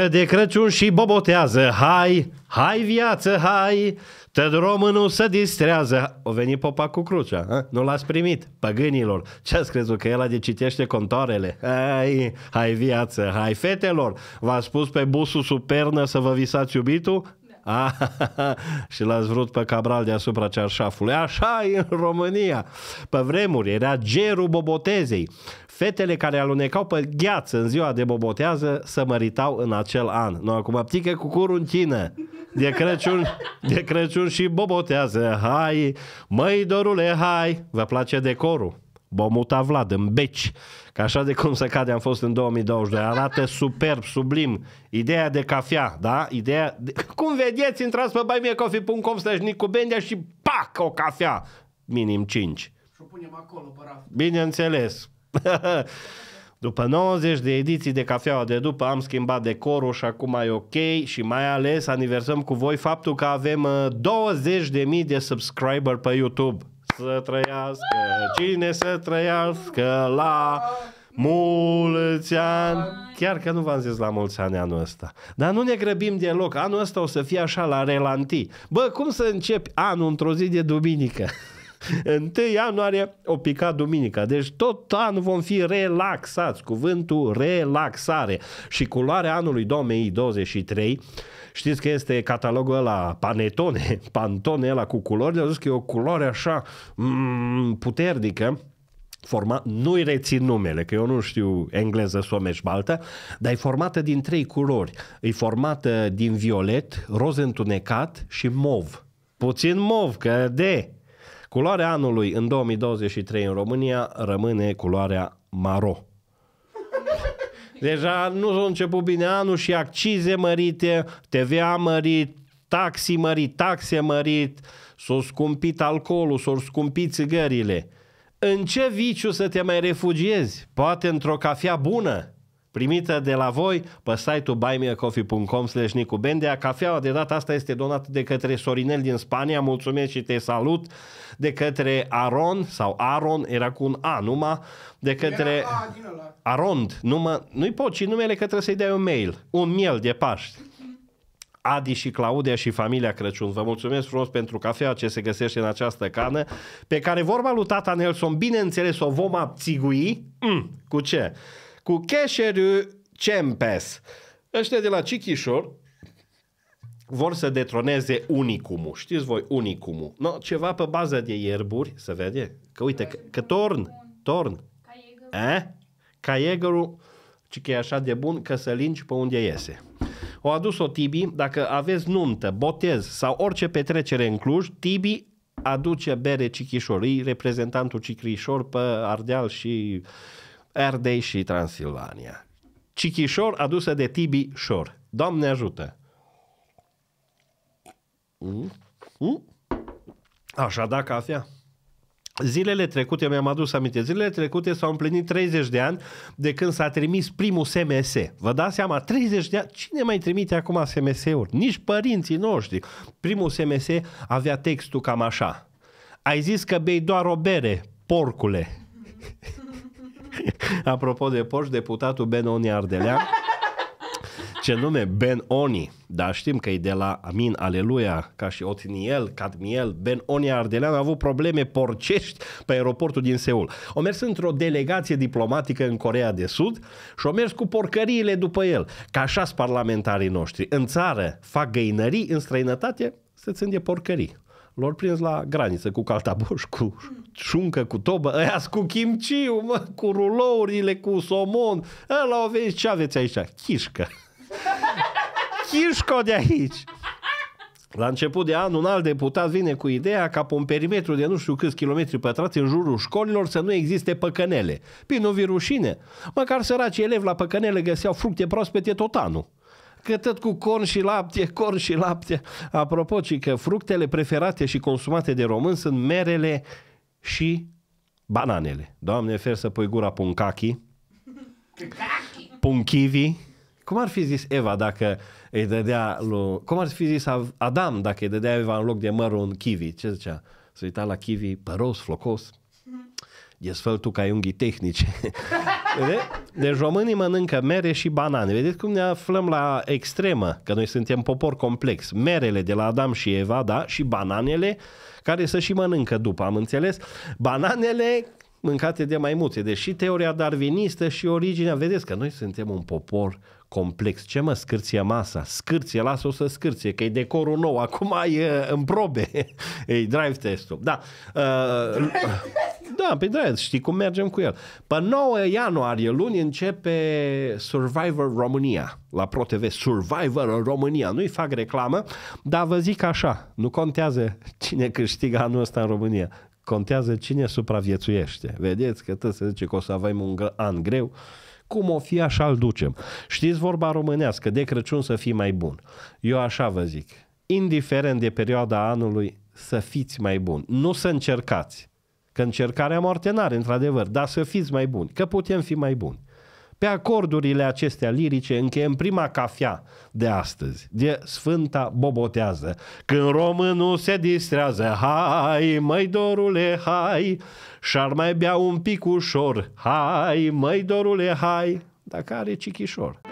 Că de Crăciun și bobotează, hai, hai viață, hai, Tăd românul să distrează. O veni popa cu crucea. A? Nu l-ați primit, păgânilor. Ce-ați crezut că el de citește contoarele? Hai, hai viață, hai fetelor. V-a spus pe busul supernă să vă visați iubitul? și l-ați vrut pe Cabral deasupra cearșafului. Așa e în România. Pe vremuri era gerul bobotezei. Fetele care alunecau pe gheață în ziua de bobotează să măritau în acel an. Nu, acum ptică cu curuncină. De Crăciun, de Crăciun și bobotează. Hai, măi dorule, hai. Vă place decorul? Vom mutat Vlad în beci, că așa de cum se cade am fost în 2022. Arată superb, sublim. Ideea de cafea, da? Ideea... De... Cum vedeți, intrați pe buymeacoffee.com slash bendea și pac, o cafea. Minim 5. Și o punem acolo pe raft. Bineînțeles. După 90 de ediții de cafeaua de după am schimbat decorul și acum e ok și mai ales aniversăm cu voi faptul că avem 20.000 uh, de subscriber pe YouTube să trăiască, cine să trăiască la mulți ani. Chiar că nu v-am zis la mulți ani anul ăsta. Dar nu ne grăbim deloc. Anul ăsta o să fie așa la relanti. Bă, cum să începi anul într-o zi de duminică? 1 ianuarie o pica duminica. Deci tot anul vom fi relaxați. Cuvântul relaxare. Și culoarea anului 2023 Știți că este catalogul ăla panetone, pantone ăla cu culori, ne-au zis că e o culoare așa mm, puternică, format, nu-i rețin numele, că eu nu știu engleză, somești, baltă, dar e formată din trei culori. E formată din violet, roz întunecat și mov. Puțin mov, că de, Culoarea anului în 2023 în România rămâne culoarea maro. Deja nu s-a început bine anul și accize mărite, TVA mărit, taxi mărit, taxe mărit, s-a scumpit alcoolul, s-au scumpit țigările. În ce viciu să te mai refugiezi? Poate într-o cafea bună? primită de la voi pe site-ul buymeacoffee.com slash Nicu Bendea. Cafeaua de data asta este donată de către Sorinel din Spania, mulțumesc și te salut, de către Aron sau Aron, era cu un A numai, de către Arond, numai, nu-i pot ci numele că trebuie să-i dai un mail, un miel de Paști. Adi și Claudia și familia Crăciun. Vă mulțumesc frumos pentru cafea ce se găsește în această cană, pe care vorba lui tata Nelson, bineînțeles, o vom abțigui. Mm, cu ce? cu Cheshire Champes. Ăștia de la Cichișor vor să detroneze unicumul. Știți voi, unicumul. No, ceva pe bază de ierburi, se vede? Că uite, că, că torn, torn. Eh? Caiegărul, ci că e așa de bun că să lingi pe unde iese. O adus-o Tibi, dacă aveți nuntă, botez sau orice petrecere în Cluj, Tibi aduce bere Cichișor, e reprezentantul Cichișor pe Ardeal și Ardei și Transilvania. Cichișor adusă de Tibi Șor. Doamne ajută! Mm? Mm? Așa da cafea. Zilele trecute, mi-am adus aminte, zilele trecute s-au împlinit 30 de ani de când s-a trimis primul SMS. Vă dați seama, 30 de ani, cine mai trimite acum SMS-uri? Nici părinții noștri. Primul SMS avea textul cam așa. Ai zis că bei doar o bere, porcule. Apropo de Porsche, deputatul Benoni Ardelea. ce nume? Ben Oni. Dar știm că e de la Amin, Aleluia, ca și Otniel, Cadmiel, Ben Oni Ardelean a avut probleme porcești pe aeroportul din Seul. O mers într-o delegație diplomatică în Corea de Sud și o mers cu porcăriile după el. Ca așa parlamentarii noștri. În țară fac găinării, în străinătate se țin de porcării. Lor prins la graniță cu caltaboș, cu șuncă, cu tobă, ăia cu chimciu, mă, cu rulourile, cu somon. Ăla o vezi, ce aveți aici? Chișcă. Chișcă de aici. La început de an, un alt deputat vine cu ideea ca pe un perimetru de nu știu câți kilometri pătrați în jurul școlilor să nu existe păcănele. Păi nu vi rușine? Măcar săracii elevi la păcănele găseau fructe proaspete tot anul cătăt cu corn și lapte, corn și lapte. Apropo, ci că fructele preferate și consumate de români sunt merele și bananele. Doamne, fer să pui gura puncachii. punchivi. Cum ar fi zis Eva dacă îi dădea lui... Cum ar fi zis Adam dacă îi dădea Eva în loc de măr un kiwi? Ce zicea? Să uita la kiwi păros, flocos ca unghii tehnice. deci românii mănâncă mere și banane. Vedeți cum ne aflăm la extremă, că noi suntem popor complex. Merele de la Adam și Eva, da, și bananele, care să și mănâncă după, am înțeles. Bananele mâncate de maimuțe. Deci și teoria darvinistă și originea, vedeți că noi suntem un popor complex. Ce mă scârție masa? Scârție, lasă-o să scârție, că e decorul nou. Acum e uh, în probe. e drive test-ul. Da. Uh, Da, pe păi drept, da, știi cum mergem cu el. Pe 9 ianuarie, luni, începe Survivor România. La ProTV, Survivor în România. Nu-i fac reclamă, dar vă zic așa, nu contează cine câștigă anul ăsta în România. Contează cine supraviețuiește. Vedeți că tot se zice că o să avem un an greu cum o fi, așa îl ducem. Știți vorba românească, de Crăciun să fii mai bun. Eu așa vă zic, indiferent de perioada anului, să fiți mai bun. Nu să încercați. Că încercarea moarte n într-adevăr, dar să fiți mai buni, că putem fi mai buni. Pe acordurile acestea lirice încheiem prima cafea de astăzi, de Sfânta Bobotează. Când românul se distrează, hai, măi dorule, hai, și-ar mai bea un pic ușor, hai, măi dorule, hai, dacă are cichișor.